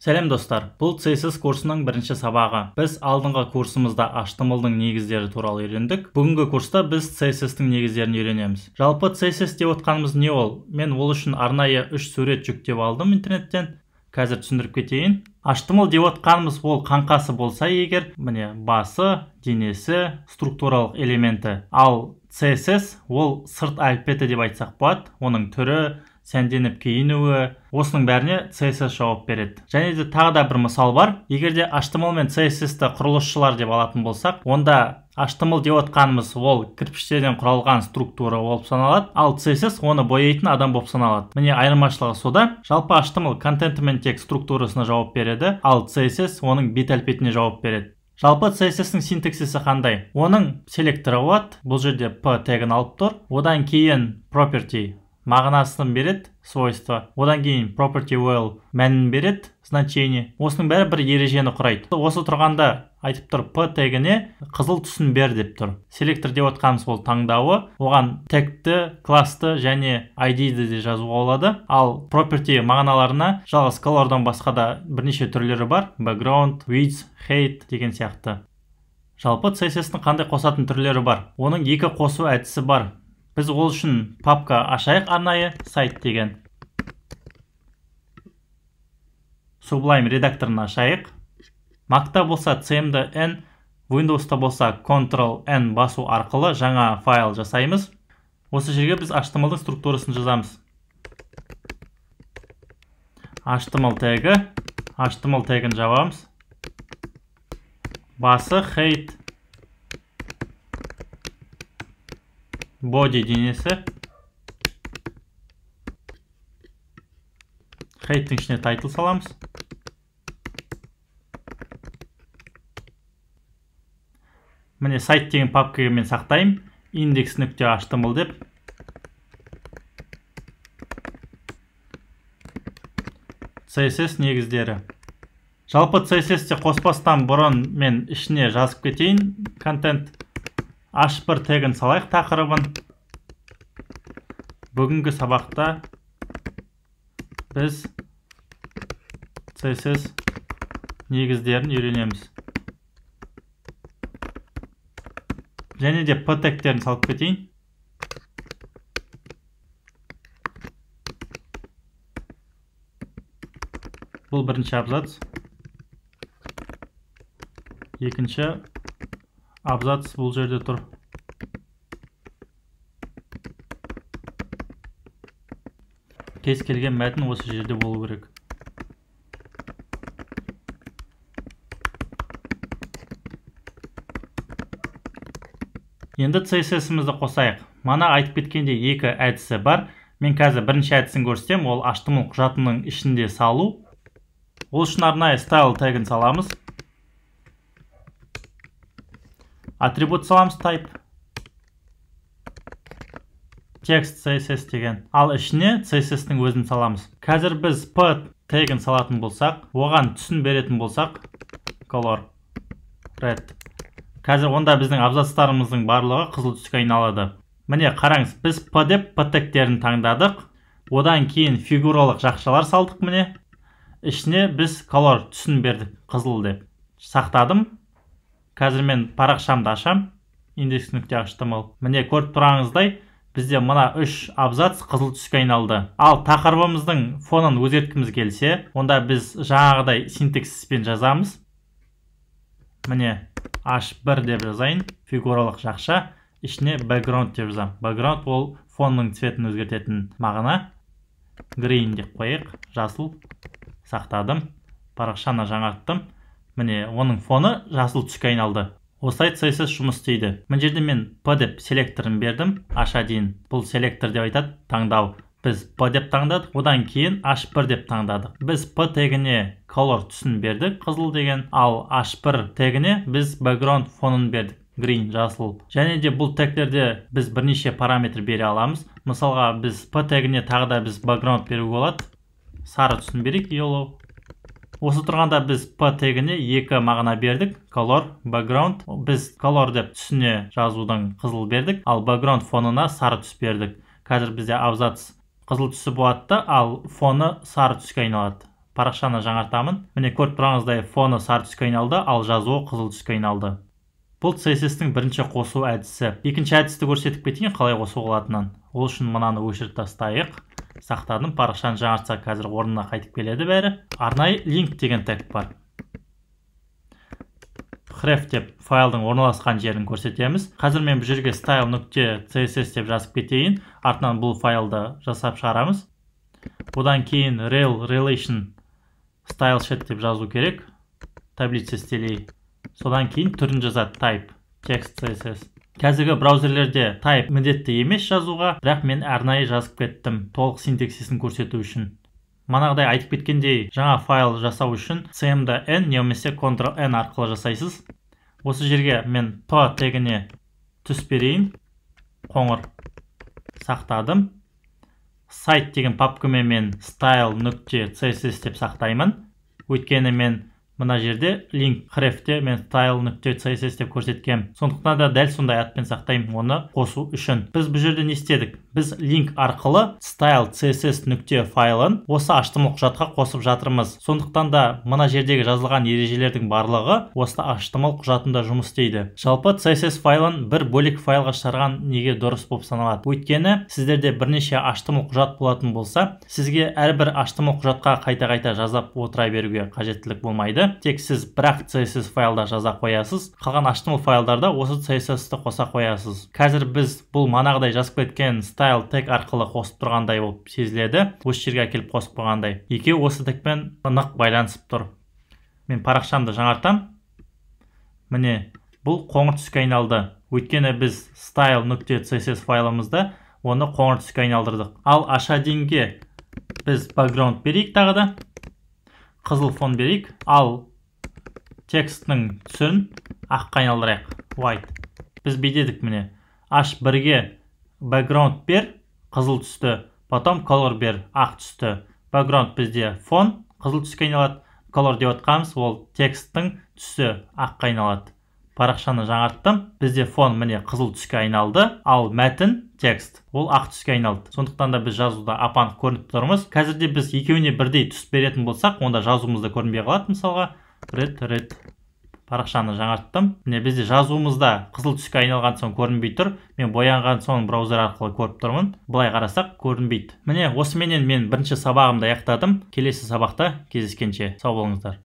сәлем достар бұл CSS курсының бірінші сабағы біз алдыңғы курсымызда html негіздері туралы үйрендік бүгінгі курста біз css-тің негіздерін үйренеміз жалпы css деп отқанымыз не ол мен ол үшін арнайы үш сурет жүктеп алдым интернеттен қазір түсіндіріп кетейін html деп отқанымыз ол қаңқасы болса егер міне басы денесі структуралық элементі ал css ол сырт әлпеті деп айтсақ болады оның түрі сәнденіп киінуі осының бәріне css жауап береді және де тағы да бір мысал бар егерде де html мен css ті құрылысшылар деп алатын болсақ онда html деп отқанымыз ол кірпіштерден құралған структура болып саналады ал css оны бояйтын адам болып саналады міне айырмашылығы сода жалпы html мен тек структурасына жауап береді ал css оның бет әлпетіне жауап береді жалпы css тің синтаксисі қандай оның селекторы болады бұл жерде p тегін алып тұр одан кейін property мағынасын береді свойство одан кейін property well мәнін береді значение осының бәрі бір ережені құрайды осы тұрғанда айтып тұр п тегіне қызыл түсін бер деп тұр селектор деп отқанымыз ол таңдауы оған тегті класты және id де жазуға болады ал property мағыналарына жалғыз колордан басқа да бірнеше түрлері бар background width height деген сияқты жалпы css қандай қосатын түрлері бар оның екі қосу әдісі бар біз ол үшін папка ашайық арнайы сайт деген Sublime редакторын ашайық Mac'та болса cmdn Windows'та болса Ctrl N басу арқылы жаңа файл жасаймыз осы жерге біз html структурасын жазамыз HTML тегі HTML тегін жабамыз басы hate Боди денесі хейттің ішіне тайтл саламыз міне сайт деген папкаға мен сақтаймын индекс нүкте аштымыл деп css негіздері жалпы css те қоспастан бұрын мен ішіне жазып кетейін контент h1 тегін салайық тақырыбын бүгінгі сабақта біз CSS негіздерін үйренеміз және де p тектерін салып кетейін бұл бірінші абзац екінші абзац бұл жерде тұр кез келген мәтін осы жерде болу керек енді css-імізді қосайық мана айтып кеткендей екі әдісі бар мен қазір бірінші әдісін көрсетемін ол html құжатының ішінде салу ол үшін арнайы style тегін саламыз атрибут саламыз type текст css деген ал ішіне css-тің өзін саламыз қазір біз p тегін салатын болсақ оған түсін беретін болсақ color red қазір онда біздің абзацтарымыздың барлығы қызыл түске айналады міне қараңыз біз p деп p тегтерін таңдадық одан кейін фигуралық жақшалар салдық міне ішіне біз color түсін бердік қызыл деп сақтадым қазір мен парақшамды ашам индекс нүкте html міне көріп тұрғаныңыздай бізде мына үш абзац қызыл түске айналды ал тақырыбымыздың фонын өзгерткіміз келсе онда біз жаңағыдай синтаксиспен жазамыз міне h1 деп жазайын фигуралық жақша ішіне background деп жазамын background ол фонның цветін өзгертетін мағына green деп қояйық жасыл сақтадым парақшаны жаңарттым міне оның фоны жасыл түске айналды осылай CSS жұмыс істейді мына жерде мен p деп селекторын бердім h1 бұл селектор деп айтады таңдау біз p деп таңдадық одан кейін h1 деп таңдадық біз p тегіне color түсін бердік қызыл деген ал h1 тегіне біз background фонын бердік green жасыл және де бұл тегтерде біз бірнеше параметр бере аламыз мысалға біз p тегіне тағы да біз background беруге болады сары түсін берейік yellow осы тұрғанда біз p тегіне екі мағына бердік color background біз color деп түсіне жазудың қызыл бердік ал background фонына сары түс бердік қазір бізде абзац қызыл түсі болады ал фоны сары түске айналады парақшаны жаңартамын міне көріп тұрғаныңыздай фоны сары түске айналды ал жазуы қызыл түске айналды бұл css-тің бірінші қосу әдісі екінші әдісті көрсетіп кетейін қалай қосуға болатынын ол үшін мынаны өшіріп тастайық сақтадым парақшаны жаңартса қазір орнына қайтып келеді бәрі арнайы линк деген тег бар href деп файлдың орналасқан жерін көрсетеміз қазір мен бұл жерге style нүкте css деп жазып кетейін артынан бұл файлды жасап шығарамыз одан кейін rel relation style деп жазу керек таблица стилей содан кейін түрін жазады type text css қазіргі браузерлерде type міндетті емес жазуға бірақ мен арнайы жазып кеттім толық синтаксисін көрсету үшін манағыдай айтып кеткендей жаңа файл жасау үшін cmd n немесе ctrl n арқылы жасайсыз осы жерге мен p тегіне түс берейін қоңыр сақтадым сайт деген папкамен мен style нүкте css деп сақтаймын өйткені мен мына жерде link хрефте мен стайл нүкте css деп көрсеткенмін сондықтан да дәл сондай атпен сақтаймын оны қосу үшін біз бұл жерде не істедік біз link арқылы style css нүкте файлын осы html құжатқа қосып жатырмыз сондықтан да мына жердегі жазылған ережелердің барлығы осы html құжатында жұмыс істейді жалпы css файлын бір бөлек файлға шығарған неге дұрыс болып саналады өйткені сіздерде бірнеше html құжат болатын болса сізге әрбір html құжатқа қайта қайта жазап отыра беруге қажеттілік болмайды тек сіз бір ақ css файлда жаза қоясыз қалған html файлдарда осы css-ті қоса қоясыз қазір біз бұл манағыдай жазып кеткен style тег арқылы қосып тұрғандай болып сезіледі осы жерге әкеліп қосып қойғандай екеуі осы тегпен нық байланысып тұр мен парақшамды жаңартам. міне бұл қоңыр түске айналды өйткені біз style нүкте css файлымызды оны қоңыр түске айналдырдық ал деңге біз background берейік тағы да қызыл фон берейік ал текстінің түсін аққа айналдырайық white біз бейдедік міне h бірге background бер қызыл түсті потом color бер ақ түсті background бізде фон қызыл түске айналады color деп отқанымыз ол тексттің түсі аққа айналады парақшаны жаңарттым бізде фон міне қызыл түске айналды ал мәтін текст ол ақ түске айналды сондықтан да біз жазуда апанық көрініп тұрмыз қазірде біз екеуіне бірдей түс беретін болсақ онда да көрінбей қалады мысалға рет рет парақшаны жаңарттым міне бізде жазуымызда қызыл түске айналған соң көрінбей тұр мен боянған соң браузер арқылы көріп тұрмын былай қарасақ көрінбейді міне осыменен мен бірінші сабағымды аяқтадым келесі сабақта кездескенше сау болыңыздар